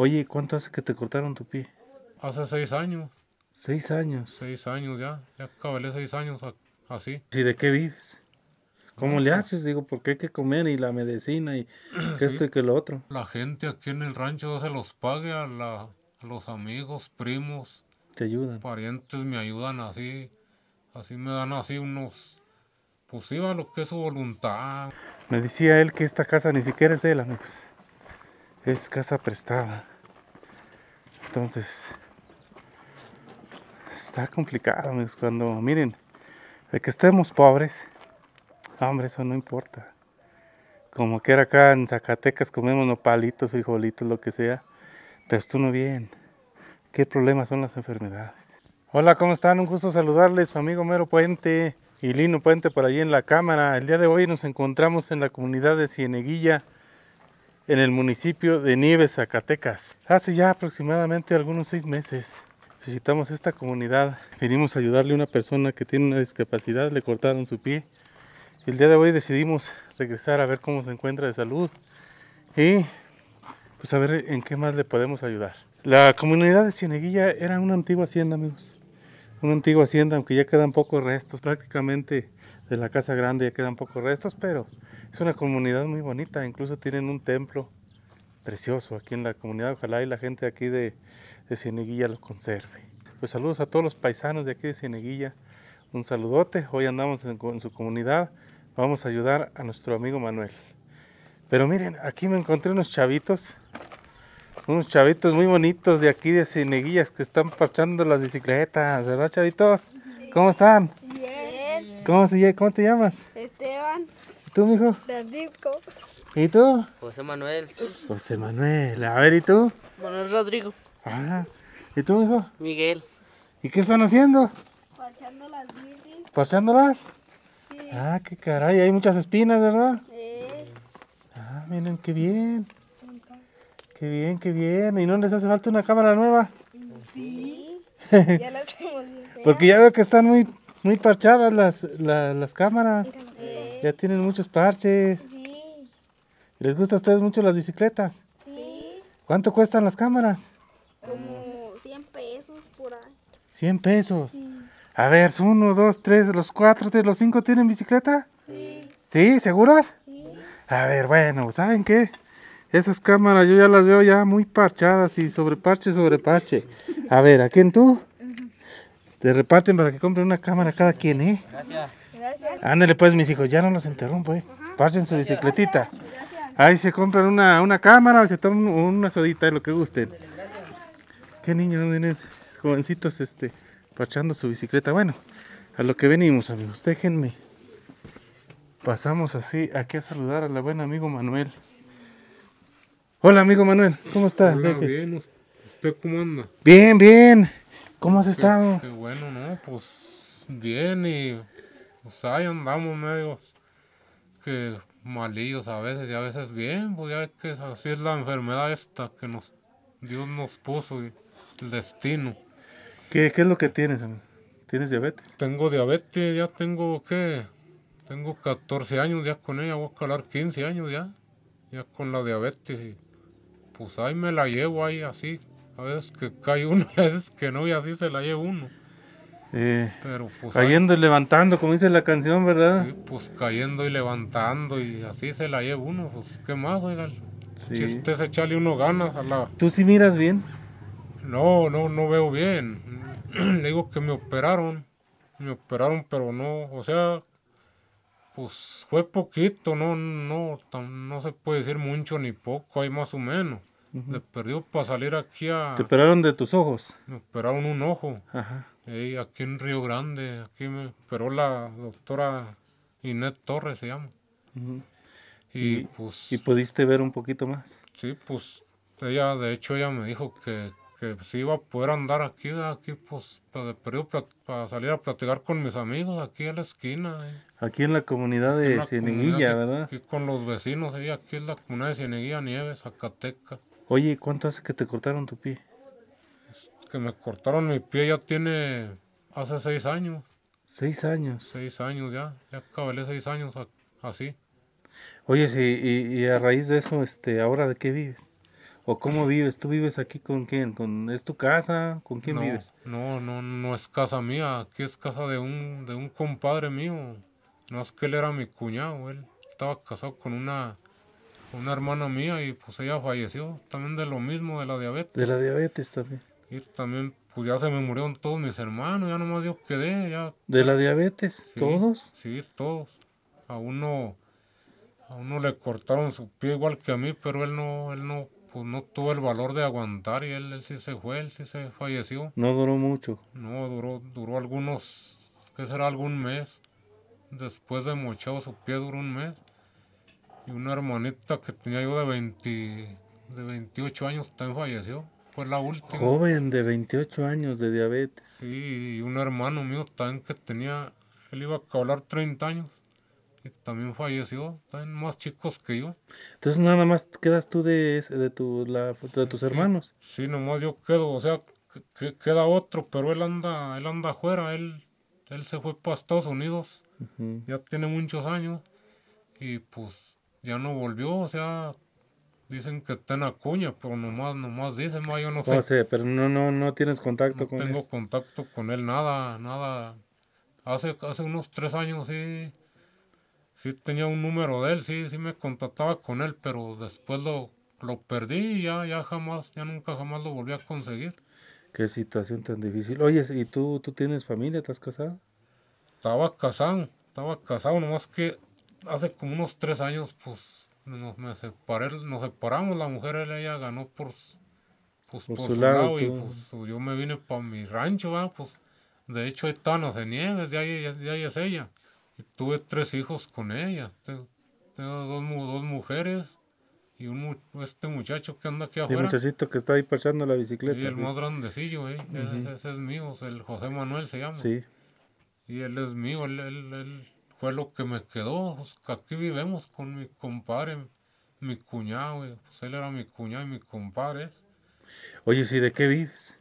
Oye, ¿cuánto hace que te cortaron tu pie? Hace seis años. ¿Seis años? Seis años ya. Ya cabalé seis años así. ¿Y de qué vives? ¿Cómo le pues. haces? Digo, porque hay que comer y la medicina y esto y que lo otro. La gente aquí en el rancho se los pague a, los amigos, primos. Te ayudan. Parientes me ayudan así. Así me dan así unos... Pues iba lo que es su voluntad. Me decía él que esta casa ni siquiera es de la amigos es casa prestada. Entonces, está complicado, amigos. Cuando, miren, de que estemos pobres, hombre, eso no importa. Como que era acá en Zacatecas, comemos palitos, frijolitos, lo que sea. Pero esto no bien. ¿Qué problemas son las enfermedades? Hola, ¿cómo están? Un gusto saludarles, su amigo Mero Puente y Lino Puente por allí en la cámara. El día de hoy nos encontramos en la comunidad de Cieneguilla, en el municipio de Nieves, Zacatecas. Hace ya aproximadamente algunos seis meses visitamos esta comunidad. vinimos a ayudarle a una persona que tiene una discapacidad, le cortaron su pie. El día de hoy decidimos regresar a ver cómo se encuentra de salud y pues a ver en qué más le podemos ayudar. La comunidad de Cieneguilla era una antigua hacienda, amigos. Una antigua hacienda, aunque ya quedan pocos restos, prácticamente de la casa grande ya quedan pocos restos, pero es una comunidad muy bonita, incluso tienen un templo precioso aquí en la comunidad, ojalá y la gente aquí de, de Cieneguilla lo conserve. Pues saludos a todos los paisanos de aquí de Cieneguilla, un saludote, hoy andamos en, su comunidad, vamos a ayudar a nuestro amigo Manuel. Pero miren, aquí me encontré unos chavitos, unos chavitos muy bonitos de aquí de Cieneguillas que están parchando las bicicletas, ¿verdad chavitos? ¿Cómo están? ¿Cómo, se, ¿Cómo te llamas? Esteban. ¿Y tú, mijo? Francisco. ¿Y tú? José Manuel. José Manuel. A ver, ¿y tú? Manuel Rodrigo. Ah, ¿y tú, mijo? Miguel. ¿Y qué están haciendo? Parchando las bicis. ¿Parchándolas? Sí. Ah, qué caray, hay muchas espinas, ¿verdad? Sí. Ah, miren, qué bien. Qué bien, qué bien. ¿Y no les hace falta una cámara nueva? Sí. ya la tengo. Porque ya veo que están muy muy parchadas las, cámaras. Ya tienen muchos parches. ¿Les gustan a ustedes mucho las bicicletas? Sí. ¿Cuánto cuestan las cámaras? Como 100 pesos por ahí. 100 pesos. A ver, uno, dos, tres, los cuatro, los cinco tienen bicicleta. Sí. ¿Sí? ¿Seguros? Sí. A ver, bueno, ¿saben qué? Esas cámaras yo ya las veo ya muy parchadas y sobre parche sobre parche. A ver, ¿a quién tú? Te reparten para que compren una cámara cada quien, ¿eh? Gracias. Ándale pues, mis hijos, ya no los interrumpo, ¿eh? Parchen su bicicletita. Ahí se compran una, cámara o se toman una sodita, lo que gusten. Qué niños vienen, jovencitos, este, parchando su bicicleta. Bueno, a lo que venimos, amigos, déjenme. Pasamos así aquí a saludar a la buena amigo Manuel. Hola, amigo Manuel, ¿cómo estás? bien, Bien, bien. ¿Cómo has estado? Qué, bueno, ¿no? Pues bien y pues, ahí andamos medios que malillos a veces y a veces bien, pues ya que así es la enfermedad esta que nos Dios nos puso y el destino. ¿Qué, qué es lo que tienes? ¿Tienes diabetes? Tengo diabetes, ya tengo qué? Tengo 14 años ya con ella, voy a calar 15 años ya, ya con la diabetes y pues ahí me la llevo ahí así, a veces que cae uno, a veces que no, y así se la lleva uno. Pues, cayendo y levantando, como dice la canción, ¿verdad? Sí, pues cayendo y levantando, y así se la lleva uno. Pues, ¿qué más, oigan? Si usted se uno ganas a la. ¿Tú sí miras bien? No, no, no veo bien. Le digo que me operaron. Me operaron, pero no, o sea, pues fue poquito, no, no, no se puede decir mucho ni poco, hay más o menos perdió para salir aquí a... ¿Te esperaron de tus ojos? Me operaron un ojo. Ajá. aquí en Río Grande, aquí me operó la doctora Inés Torres, se llama. y, pues... ¿Y pudiste ver un poquito más? Sí, pues ella, de hecho, ella me dijo que, que si iba a poder andar aquí, aquí pues, para, para salir a platicar con mis amigos, aquí en la esquina. ¿eh? Aquí en la comunidad de Cieneguilla, ¿verdad? Aquí con los vecinos, aquí en la comunidad de Cieneguilla, Nieves, Zacateca. Oye, ¿cuánto hace que te cortaron tu pie? que me cortaron mi pie ya tiene hace seis años. ¿Seis años? Seis años ya, ya cabalé seis años así. Oye, sí, y, y, a raíz de eso, este, ¿ahora de qué vives? ¿O cómo vives? ¿Tú vives aquí con quién? ¿Con, ¿Es tu casa? ¿Con quién no, vives? No, no, no es casa mía, aquí es casa de un, de un compadre mío. No es que él era mi cuñado, él estaba casado con una una hermana mía y pues ella falleció también de lo mismo, de la diabetes. De la diabetes también. Y también pues ya se me murieron todos mis hermanos, ya nomás yo quedé, ¿De la diabetes? ¿Todos? Sí, todos. A uno, a le cortaron su pie igual que a mí, pero él no, él no, pues, no tuvo el valor de aguantar y él, sí se fue, él sí se falleció. No duró mucho. No, duró, duró algunos, ¿qué será? algún mes. Después de mochado su pie duró un mes. Y una hermanita que tenía yo de, 20, 28 años también falleció. Fue la última. Joven de 28 años de diabetes. Sí, y un hermano mío también que tenía, él iba a cablar 30 años. Y también falleció, también más chicos que yo. Entonces nada más quedas tú de, de, tu, de tus hermanos. Sí, más yo quedo, o sea, queda otro, pero él anda, él anda afuera, él, él se fue para Estados Unidos, ya tiene muchos años y pues ya no volvió, o sea, dicen que está en Acuña, pero nomás, nomás dicen, yo no sé. No oh, sé, pero no, no, no tienes contacto con él. No tengo contacto con él, nada, nada. Hace, hace unos tres años sí, sí tenía un número de él, sí, sí me contactaba con él, pero después lo, lo perdí y ya, ya jamás, ya nunca jamás lo volví a conseguir. Qué situación tan difícil. Oye, ¿y tú, tú tienes familia? ¿Estás casado? Estaba casado, estaba casado, nomás que hace como unos tres años, pues nos, me separé, nos separamos, la mujer ella ganó por, pues, por, su, lado, y pues yo me vine para mi rancho, pues de hecho hay tanos de nieves de ahí, de ahí es ella. Y tuve tres hijos con ella, tengo, dos, mujeres y un, este muchacho que anda aquí afuera. El muchachito que está ahí pasando la bicicleta. Y el más grandecillo, ¿eh? ese, es mío, el José Manuel se llama. Sí. Y él es mío, él, él fue lo que me quedó. Pues, aquí vivimos con mi compadre, mi cuñado, pues él era mi cuñado y mi compadre. Oye, ¿y ¿de qué vives?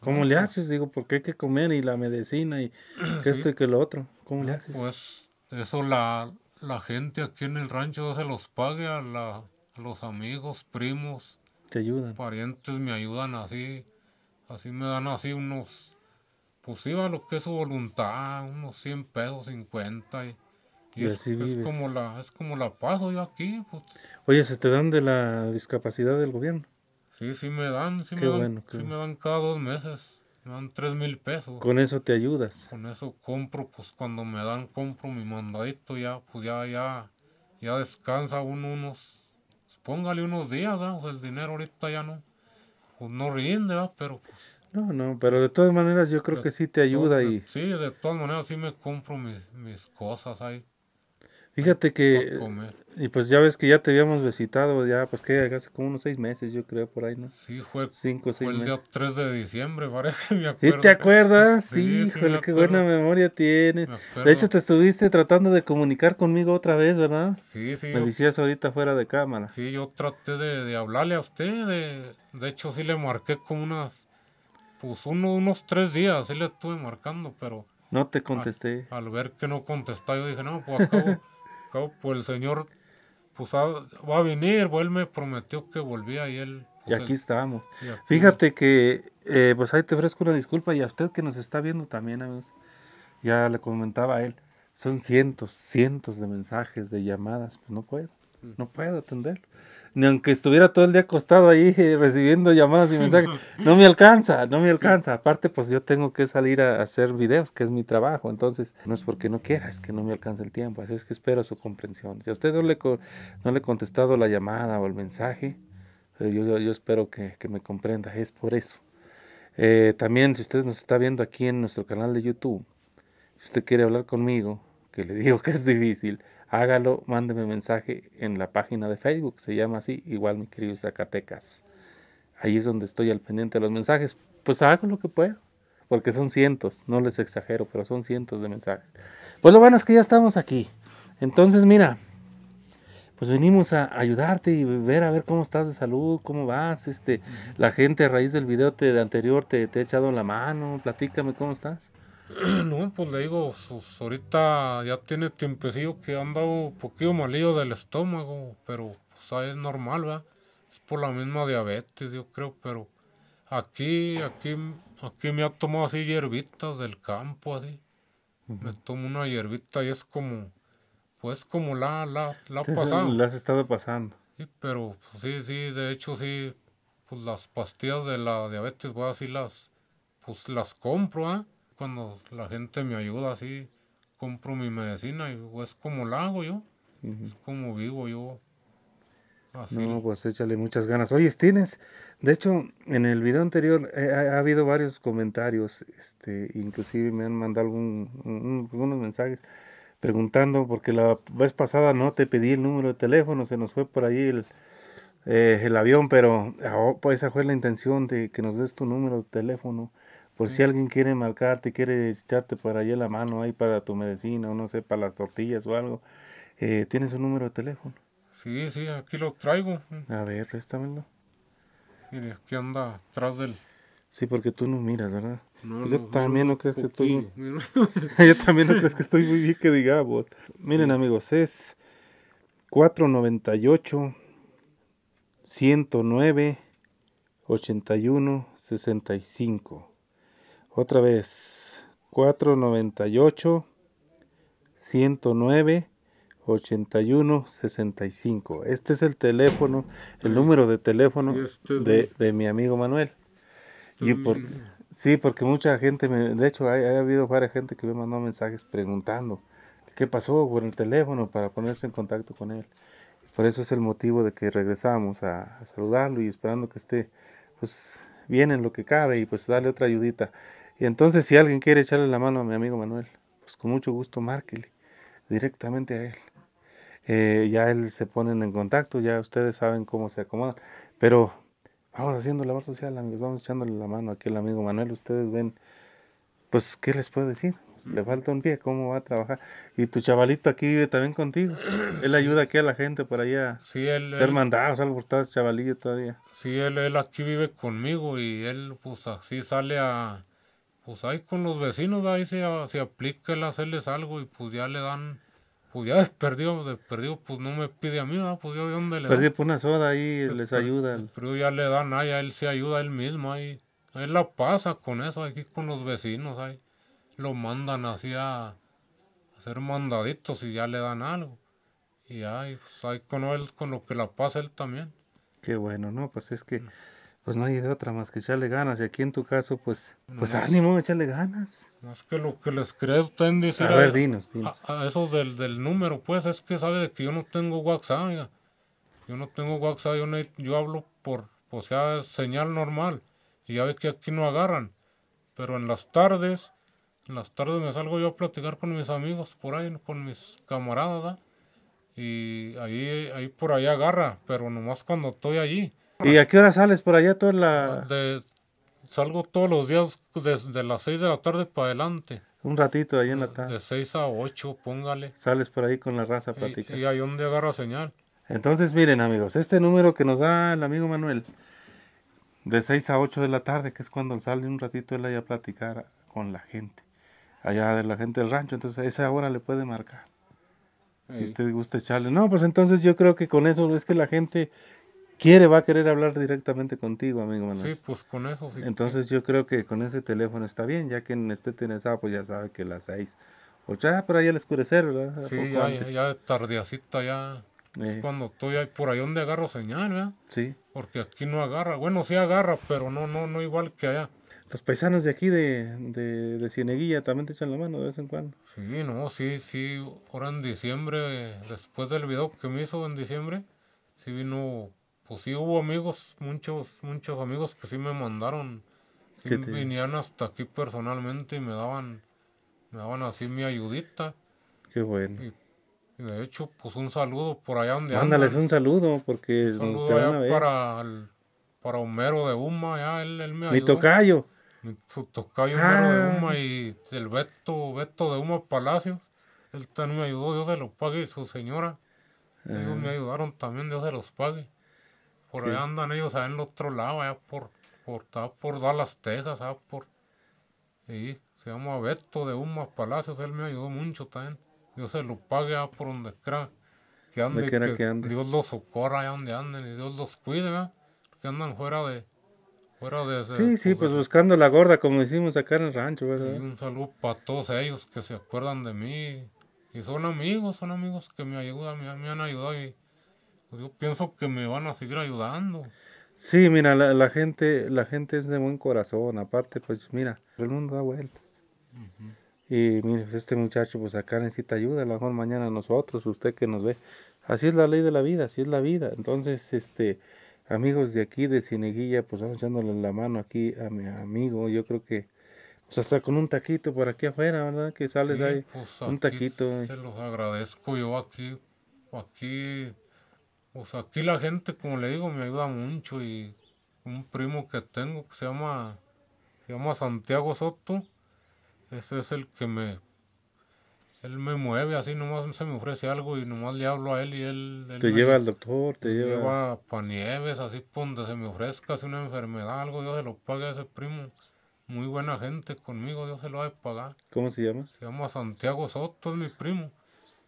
¿Cómo le pues. haces? Digo, porque hay que comer y la medicina y esto y que lo otro. ¿Cómo le haces? Pues eso la, la gente aquí en el rancho se los pague a, la, los amigos, primos. Te ayudan. Parientes me ayudan así. Así me dan así unos pues iba lo que es su voluntad, unos 100 pesos, 50 y, es, como la es como la paso yo aquí, pues. Oye, ¿se te dan de la discapacidad del gobierno? Sí, sí me dan, sí, me, dan, sí me dan cada dos meses, me dan tres mil pesos. ¿Con eso te ayudas? Con eso compro, pues cuando me dan compro mi mandadito ya, pues ya, ya, descansa uno unos, pues, póngale unos días, pues, el dinero ahorita ya no, no rinde, pero pues no, no, pero de todas maneras yo creo que sí te ayuda y... Sí, de todas maneras sí me compro mis, cosas ahí. Fíjate que... Y pues ya ves que ya te habíamos visitado, ya pues que hace como unos seis meses yo creo por ahí, ¿no? Sí, fue, Cinco, seis el día 3 de diciembre, parece, me te acuerdas? Sí, qué buena memoria tiene de hecho te estuviste tratando de comunicar conmigo otra vez, ¿verdad? Sí, sí. Me decías ahorita fuera de cámara. Sí, yo traté de, hablarle a usted, de, de hecho sí le marqué como unas pues unos tres días, sí le estuve marcando, pero... No te contesté. al ver que no contestaba, yo dije, no, pues acabo, acabo pues el señor pues va a venir, pues, él me prometió que volvía y él... Pues, y aquí estamos. Fíjate que, eh, pues ahí te ofrezco una disculpa y a usted que nos está viendo también, amigos, ya le comentaba a él, son cientos, cientos de mensajes, de llamadas, pues no puedo, mm. no puedo atenderlo ni aunque estuviera todo el día acostado ahí eh, recibiendo llamadas y mensajes, no me alcanza, no me alcanza. Aparte, pues yo tengo que salir a hacer videos, que es mi trabajo. Entonces, no es porque no quiera, es que no me alcanza el tiempo. Así es que espero su comprensión. Si a usted no le, no le he contestado la llamada o el mensaje, eh, yo, espero que, me comprenda. Es por eso. Eh, también si usted nos está viendo aquí en nuestro canal de YouTube, si usted quiere hablar conmigo, que le digo que es difícil, hágalo, mándeme mensaje en la página de Facebook, se llama así, igual mi querido Zacatecas. Ahí es donde estoy al pendiente de los mensajes. Pues hago lo que puedo, porque son cientos, no les exagero, pero son cientos de mensajes. Pues lo bueno es que ya estamos aquí. Entonces, mira, pues venimos a ayudarte y ver a ver cómo estás de salud, cómo vas, este, la gente a raíz del video de anterior te, te ha echado la mano, platícame cómo estás. No, pues le digo, pues, ahorita ya tiene tiempecillo que han dado un poquito malillo del estómago, pero pues ahí es normal, ¿verdad? Es por la misma diabetes, yo creo, pero aquí, aquí, aquí me ha tomado así hierbitas del campo, así. Me tomo una hierbita y es como, pues como la, la, la pasado. La has estado pasando. Sí, pero pues, sí, sí, de hecho sí, pues las pastillas de la diabetes, voy a decir las, pues las compro, ¿eh? cuando la gente me ayuda así, compro mi medicina y es como la hago yo, es como vivo yo. Así. No, pues échale muchas ganas. Oye, tienes, de hecho, en el video anterior eh, ha, habido varios comentarios, este, inclusive me han mandado algunos mensajes preguntando, porque la vez pasada no te pedí el número de teléfono, se nos fue por ahí el, eh, avión, pero ah, oh, pues esa fue la intención de que nos des tu número de teléfono por si alguien quiere marcarte, quiere echarte por allá la mano, ahí para tu medicina, o no sé, para las tortillas o algo, eh, ¿tienes un número de teléfono? Sí, sí, aquí lo traigo. A ver, préstamelo. Mire, aquí anda atrás del... Sí, porque tú no miras, ¿verdad? Pues yo también no, creo que estoy... yo también no que estoy muy bien que digamos. Miren, amigos, es 498 109 81 65. Otra vez, 498, 109, 81, 65. Este es el teléfono, el número de teléfono este de, mi... amigo Manuel. Este y por, Sí, porque mucha gente, de hecho, ha habido varias gente que me mandó mensajes preguntando qué pasó por el teléfono para ponerse en contacto con él. Por eso es el motivo de que regresamos a, saludarlo y esperando que esté pues bien en lo que cabe y pues darle otra ayudita. Y entonces si alguien quiere echarle la mano a mi amigo Manuel, pues con mucho gusto márquele directamente a él. Eh, ya él se ponen en contacto, ya ustedes saben cómo se acomodan. Pero vamos haciendo labor social, amigos, vamos echándole la mano aquí al amigo Manuel. Ustedes ven, pues, ¿qué les puedo decir? le falta un pie, ¿cómo va a trabajar? Y tu chavalito aquí vive también contigo. Él ayuda aquí a la gente por allá. Sí, él. Ser él, mandado, chavalillo todavía. Sí, él, él aquí vive conmigo y él, pues, así sale a pues ahí con los vecinos, ahí se, ah, se aplica el hacerles algo y pues ya le dan, pues ya desperdió, desperdió, pues no me pide a mí, pues yo de dónde le Perdió por una soda ahí, les ayuda. Pues, pero ya le dan ahí, a él se ayuda él mismo ahí. Él la pasa con eso, aquí con los vecinos ahí. Lo mandan así a hacer mandaditos y ya le dan algo. Y ahí, pues ahí con él, con lo que la pasa él también. Qué bueno, ¿no? Pues es que mm pues no hay de otra más que echarle ganas. Y aquí en tu caso, pues, pues ánimo, echarle ganas. es que lo que les quería ustedes decir. A, dinos, A, esos del, número, pues, es que sabe que yo no tengo WhatsApp. Yo no tengo WhatsApp, yo, no, hablo por, o sea, señal normal. Y ya ve que aquí no agarran. Pero en las tardes, en las tardes me salgo yo a platicar con mis amigos por ahí, con mis camaradas. Y ahí, ahí por ahí agarra, pero nomás cuando estoy allí ¿Y a qué hora sales por allá toda la...? De, salgo todos los días desde las 6 de la tarde para adelante. Un ratito ahí en la tarde. De 6 a 8, póngale. Sales por ahí con la raza a Y, y ahí donde agarra señal. Entonces, miren, amigos, este número que nos da el amigo Manuel, de 6 a 8 de la tarde, que es cuando sale un ratito él ahí a platicar con la gente, allá de la gente del rancho, entonces a esa hora le puede marcar. Si usted gusta echarle. No, pues entonces yo creo que con eso es que la gente quiere, va a querer hablar directamente contigo, amigo Manuel. Sí, pues con eso sí. Entonces yo creo que con ese teléfono está bien, ya que en este interesado, pues ya sabe que las seis. o sea por ahí al oscurecer, ¿verdad? Sí, ya, ya, ya, ya. Es eh. cuando estoy ahí por ahí donde agarro señal, ¿verdad? Sí. Porque aquí no agarra, bueno, sí agarra, pero no, no, no igual que allá. Los paisanos de aquí de, de, de, Cieneguilla también te echan la mano de vez en cuando. Sí, no, sí, sí. Ahora en diciembre, después del video que me hizo en diciembre, sí vino pues sí hubo amigos, muchos, muchos amigos que sí me mandaron. Sí hasta aquí personalmente y me daban, me daban así mi ayudita. Qué bueno. Y, de hecho, pues un saludo por allá donde Ándales un saludo, porque un saludo para para Homero de Uma, ya él, me ayudó. Mi tocayo. Mi su tocayo Homero de ah. Uma y el Beto, Beto de Uma Palacios. Él también me ayudó, Dios se los pague y su señora. Ellos me ah. ayudaron también, Dios se los pague. Por allá andan ellos, allá en el otro lado, allá por, por, allá por Dallas, Texas, por... Y se llama Beto de Humas Palacios, él me ayudó mucho también. Dios se lo pague allá por donde quiera Que, ande, Dios los socorra allá donde anden y Dios los cuide, Que andan fuera de... sí, sí, pues, buscando la gorda, como decimos acá en el rancho, ¿verdad? un saludo para todos ellos que se acuerdan de mí. Y son amigos, son amigos que me ayudan, me, me han ayudado y pues, yo pienso que me van a seguir ayudando. Sí, mira, la, gente, la gente es de buen corazón, aparte, pues mira, el mundo da vueltas. Y mire, pues este muchacho, pues acá necesita ayuda, a lo mejor mañana nosotros, usted que nos ve. Así es la ley de la vida, así es la vida. Entonces, este, amigos de aquí, de Cineguilla, pues vamos echándole la mano aquí a mi amigo. Yo creo que, pues hasta con un taquito por aquí afuera, ¿verdad? Que sales ahí, pues, un taquito. Se los agradezco yo aquí, aquí pues aquí la gente, como le digo, me ayuda mucho y un primo que tengo que se llama, se Santiago Soto, ese es el que me, él me mueve así, nomás se me ofrece algo y nomás le hablo a él y él... te lleva al doctor, te lleva... Lleva panieves nieves, así por donde se me ofrezca, si una enfermedad, algo, Dios se lo pague a ese primo. Muy buena gente conmigo, Dios se lo va a pagar. ¿Cómo se llama? Se llama Santiago Soto, es mi primo.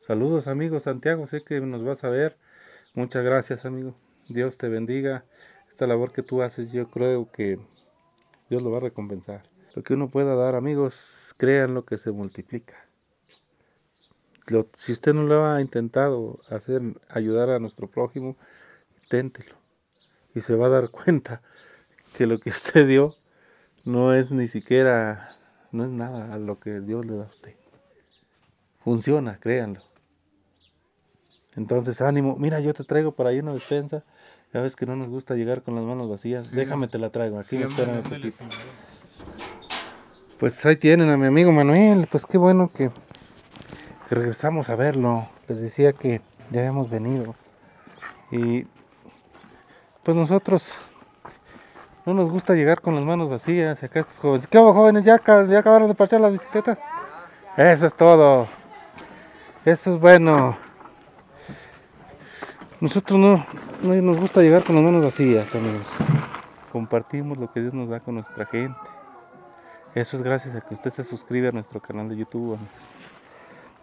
Saludos amigos Santiago, sé que nos vas a ver. Muchas gracias, amigo. Dios te bendiga. Esta labor que tú haces, yo creo que Dios lo va a recompensar. Lo que uno pueda dar, amigos, crean lo que se multiplica. si usted no lo ha intentado hacer, ayudar a nuestro prójimo, inténtelo. Y se va a dar cuenta que lo que usted dio no es ni siquiera, no es nada a lo que Dios le da a usted. Funciona, créanlo. Entonces, ánimo, mira, yo te traigo por ahí una despensa. Ya ves que no nos gusta llegar con las manos vacías. Déjame, te la traigo. Aquí Pues ahí tienen a mi amigo Manuel. Pues qué bueno que, regresamos a verlo. Les decía que ya habíamos venido. Y pues nosotros no nos gusta llegar con las manos vacías. Acá estos jóvenes. ¿Qué hago jóvenes? ¿Ya, ¿Ya acabaron de parchar las bicicletas? Eso es todo. Eso es bueno. Nosotros no, nos gusta llegar con las manos vacías, amigos. Compartimos lo que Dios nos da con nuestra gente. Eso es gracias a que usted se suscribe a nuestro canal de YouTube, amigos.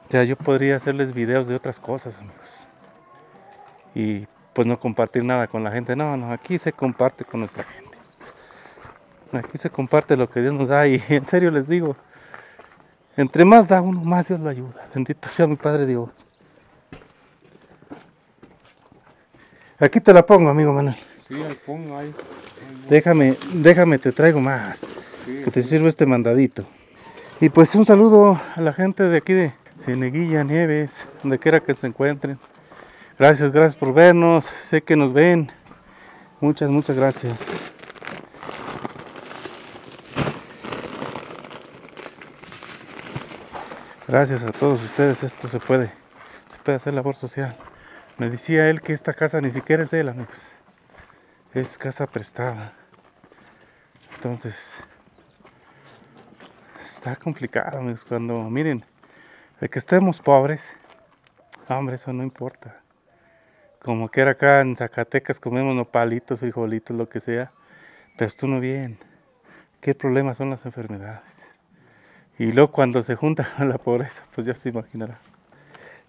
O sea, yo podría hacerles videos de otras cosas, amigos. Y pues no compartir nada con la gente. No, no, aquí se comparte con nuestra gente. Aquí se comparte lo que Dios nos da y en serio les digo, entre más da uno, más Dios lo ayuda. Bendito sea mi Padre Dios. Aquí te la pongo, amigo Manuel. Sí, la pongo, ahí. Déjame, déjame, te traigo más. que te sirva este mandadito. Y pues un saludo a la gente de aquí de Cieneguilla, Nieves, donde quiera que se encuentren. Gracias, gracias por vernos. Sé que nos ven. Muchas, muchas gracias. Gracias a todos ustedes, esto se puede, se puede hacer labor social. Me decía él que esta casa ni siquiera es de él, amigos. Es casa prestada. Entonces, está complicado, amigos. Cuando, miren, de que estemos pobres, hombre, eso no importa. Como que era acá en Zacatecas, comemos nopalitos, frijolitos, lo que sea. Pero esto no bien. ¿Qué problemas son las enfermedades? Y luego cuando se junta a la pobreza, pues ya se imaginará.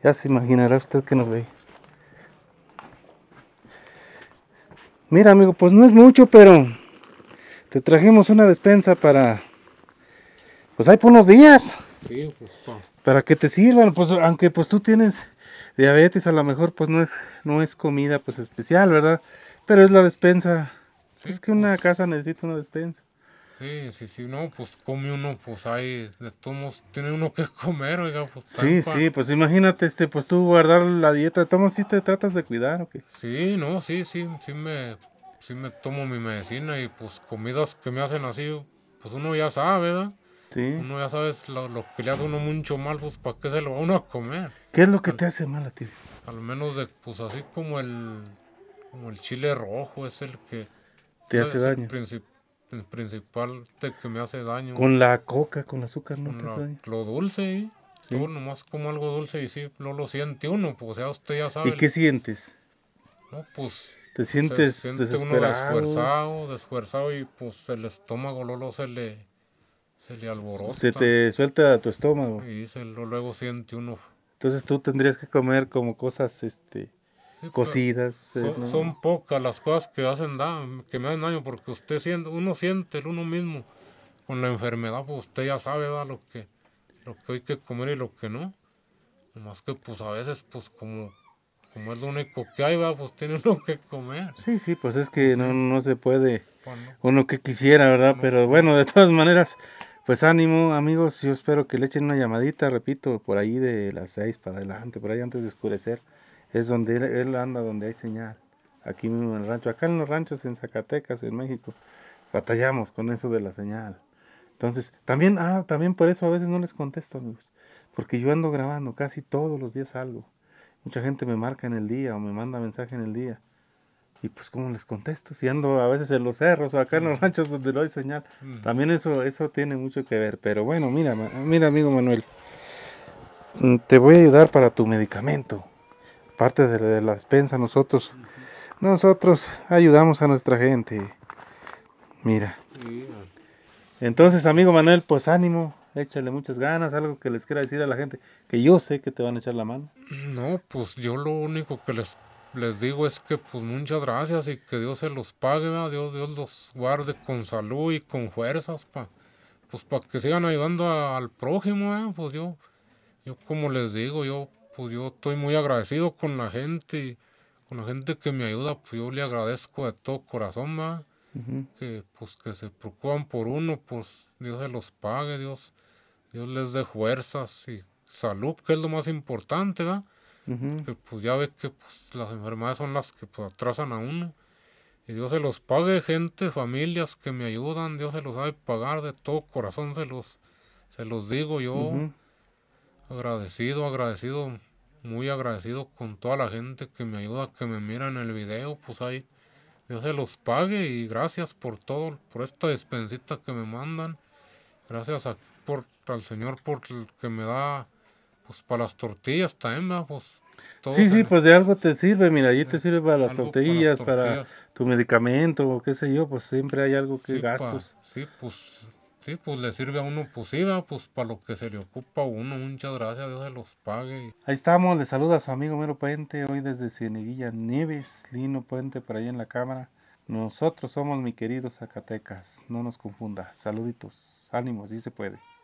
Ya se imaginará usted que nos ve. Mira, amigo, pues no es mucho, pero te trajimos una despensa para. Pues hay por unos días. Sí, pues. Para que te sirvan, pues aunque pues tú tienes diabetes, a lo mejor pues no es, no es comida pues especial, ¿verdad? Pero es la despensa. es que una casa necesita una despensa. Sí, sí, sí, no, pues come uno, pues hay, de todos tiene uno que comer, oiga, pues. Sí, sí, pues imagínate, este, pues tú guardar la dieta, de todos si te tratas de cuidar, ¿o qué? Sí, no, sí, sí, sí me, sí me tomo mi medicina y pues comidas que me hacen así, pues uno ya sabe, ¿verdad? Sí. Uno ya sabe lo, que le hace uno mucho mal, pues para qué se lo va uno a comer. ¿Qué es lo que te hace mal a ti? Al menos de, pues así como el, como el chile rojo es el que... Te hace daño. El principal que me hace daño. Con la coca, con el azúcar, ¿no? Lo dulce, ¿eh? ¿Sí? Tú nomás como algo dulce y sí, no lo siente uno, pues ya usted ya sabe. ¿Y qué sientes? No, pues... Te sientes desesperado? uno desfuerzado, y pues el estómago Lolo se le, se le alborota. Se te suelta tu estómago. Y se, luego siente uno. Entonces tú tendrías que comer como cosas, este cocidas eh, Son, pocas las cosas que hacen daño, que me hacen daño porque usted siente, uno siente el uno mismo con la enfermedad, pues usted ya sabe va lo que lo que hay que comer y lo que no. Más que pues a veces pues como como es lo único que hay, pues tiene uno que comer. Sí, sí, pues es que no, no se puede pues, uno que quisiera, ¿verdad? Pero bueno, de todas maneras, pues ánimo, amigos, yo espero que le echen una llamadita, repito, por ahí de las 6 para adelante, por ahí antes de oscurecer es donde él, anda, donde hay señal. Aquí mismo en el rancho. Acá en los ranchos, en Zacatecas, en México, batallamos con eso de la señal. Entonces, también, ah, también por eso a veces no les contesto, amigos. Porque yo ando grabando, casi todos los días algo. Mucha gente me marca en el día o me manda mensaje en el día. Y pues, ¿cómo les contesto? Si ando a veces en los cerros o acá en los ranchos donde no hay señal. También eso, eso tiene mucho que ver. Pero bueno, mira, mira, amigo Manuel. Mm, te voy a ayudar para tu medicamento parte de la, nosotros. Nosotros ayudamos a nuestra gente. Mira. Entonces, amigo Manuel, pues ánimo, échale muchas ganas, algo que les quiera decir a la gente, que yo sé que te van a echar la mano. No, pues yo lo único que les, les digo es que pues muchas gracias y que Dios se los pague, Dios, Dios los guarde con salud y con fuerzas, pa, pues para que sigan ayudando al prójimo, pues yo, yo como les digo, yo pues yo estoy muy agradecido con la gente, con la gente que me ayuda, pues yo le agradezco de todo corazón, va. Que pues que se preocupan por uno, pues Dios se los pague, Dios, Dios les dé fuerzas y salud, que es lo más importante, ¿verdad? Que pues ya ve que pues, las enfermedades son las que pues, atrasan a uno. Y Dios se los pague, gente, familias que me ayudan, Dios se los sabe pagar de todo corazón, se los, se los digo yo. Agradecido, agradecido, muy agradecido con toda la gente que me ayuda, que me miran el video, pues ahí Dios se los pague y gracias por todo, por esta despensita que me mandan. Gracias por, al Señor por el que me da, pues para las tortillas también, pues sí, sí, pues de algo te sirve, mira, allí te sirve para las, tortillas, para, tu medicamento, o qué sé yo, pues siempre hay algo que gastas gastos. sí, pues Sí, pues le sirve a uno, pues sí, pues para lo que se le ocupa a uno. Muchas gracias, Dios se los pague. Ahí estamos, le saluda a su amigo Mero Puente, hoy desde Cieneguilla Neves, Lino Puente, por ahí en la cámara. Nosotros somos mi querido Zacatecas, no nos confunda. Saluditos, ánimos, y se puede.